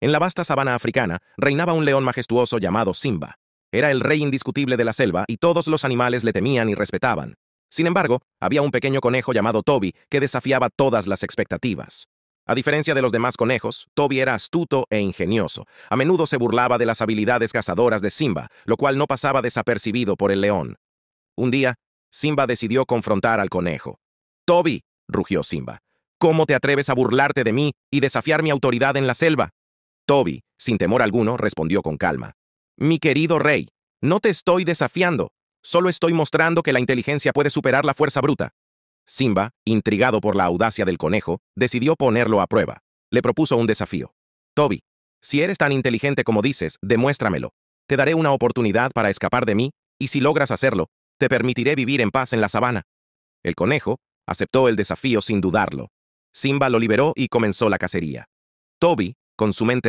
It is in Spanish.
En la vasta sabana africana reinaba un león majestuoso llamado Simba. Era el rey indiscutible de la selva y todos los animales le temían y respetaban. Sin embargo, había un pequeño conejo llamado Toby que desafiaba todas las expectativas. A diferencia de los demás conejos, Toby era astuto e ingenioso. A menudo se burlaba de las habilidades cazadoras de Simba, lo cual no pasaba desapercibido por el león. Un día, Simba decidió confrontar al conejo. Toby, rugió Simba, ¿cómo te atreves a burlarte de mí y desafiar mi autoridad en la selva? Toby, sin temor alguno, respondió con calma. Mi querido rey, no te estoy desafiando, solo estoy mostrando que la inteligencia puede superar la fuerza bruta. Simba, intrigado por la audacia del conejo, decidió ponerlo a prueba. Le propuso un desafío. Toby, si eres tan inteligente como dices, demuéstramelo. Te daré una oportunidad para escapar de mí, y si logras hacerlo, te permitiré vivir en paz en la sabana. El conejo aceptó el desafío sin dudarlo. Simba lo liberó y comenzó la cacería. Toby, con su mente